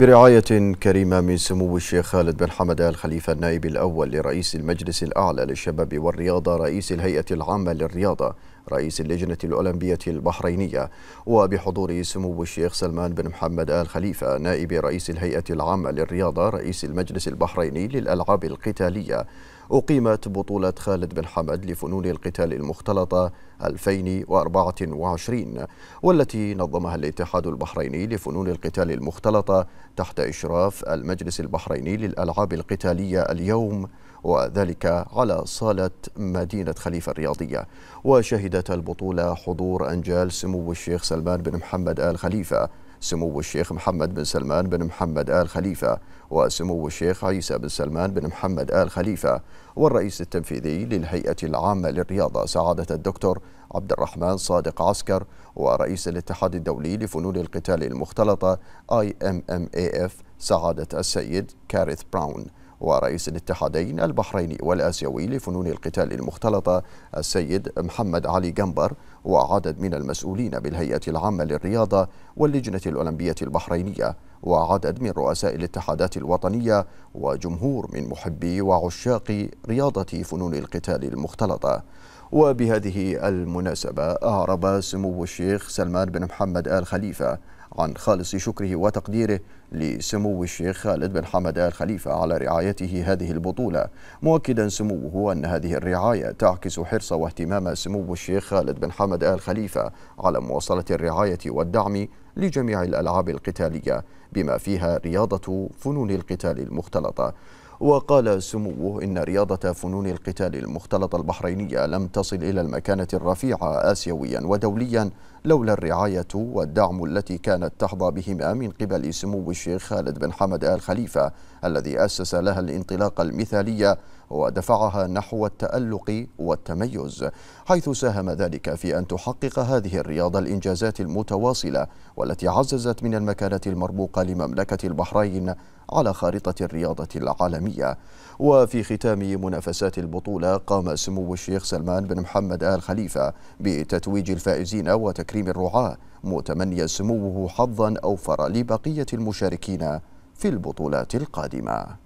برعاية كريمة من سمو الشيخ خالد بن حمد آل خليفة النائب الأول لرئيس المجلس الأعلى للشباب والرياضة رئيس الهيئة العامة للرياضة رئيس اللجنة الأولمبية البحرينية وبحضور سمو الشيخ سلمان بن محمد آل خليفة نائب رئيس الهيئة العامة للرياضة رئيس المجلس البحريني للألعاب القتالية أقيمت بطولة خالد بن حمد لفنون القتال المختلطة 2024 والتي نظمها الاتحاد البحريني لفنون القتال المختلطة تحت إشراف المجلس البحريني للألعاب القتالية اليوم وذلك على صالة مدينة خليفة الرياضية وشهدت البطولة حضور أنجال سمو الشيخ سلمان بن محمد آل خليفة سمو الشيخ محمد بن سلمان بن محمد آل خليفة وسمو الشيخ عيسى بن سلمان بن محمد آل خليفة والرئيس التنفيذي للهيئة العامة للرياضة سعادة الدكتور عبد الرحمن صادق عسكر ورئيس الاتحاد الدولي لفنون القتال المختلطة IMMAF سعادة السيد كارث براون ورئيس الاتحادين البحريني والآسيوي لفنون القتال المختلطة السيد محمد علي جنبر وعدد من المسؤولين بالهيئة العامة للرياضة واللجنة الأولمبية البحرينية وعدد من رؤساء الاتحادات الوطنية وجمهور من محبي وعشاق رياضة فنون القتال المختلطة وبهذه المناسبة أعرب سمو الشيخ سلمان بن محمد آل خليفة عن خالص شكره وتقديره لسمو الشيخ خالد بن حمد آل خليفة على رعايته هذه البطولة مؤكدا سموه أن هذه الرعاية تعكس حرص واهتمام سمو الشيخ خالد بن حمد محمد آل خليفة على مواصلة الرعاية والدعم لجميع الألعاب القتالية بما فيها رياضة فنون القتال المختلطة وقال سموه إن رياضة فنون القتال المختلطة البحرينية لم تصل إلى المكانة الرفيعة آسيويا ودوليا لولا الرعاية والدعم التي كانت تحظى بهما من قبل سمو الشيخ خالد بن حمد آل خليفة الذي أسس لها الانطلاقة المثالية ودفعها نحو التألق والتميز حيث ساهم ذلك في أن تحقق هذه الرياضة الإنجازات المتواصلة والتي عززت من المكانة المرموقة لمملكة البحرين على خارطة الرياضة العالمية وفي ختام منافسات البطولة قام سمو الشيخ سلمان بن محمد آل خليفة بتتويج الفائزين وتكريم الرعاة متمنيا سموه حظا أوفر لبقية المشاركين في البطولات القادمة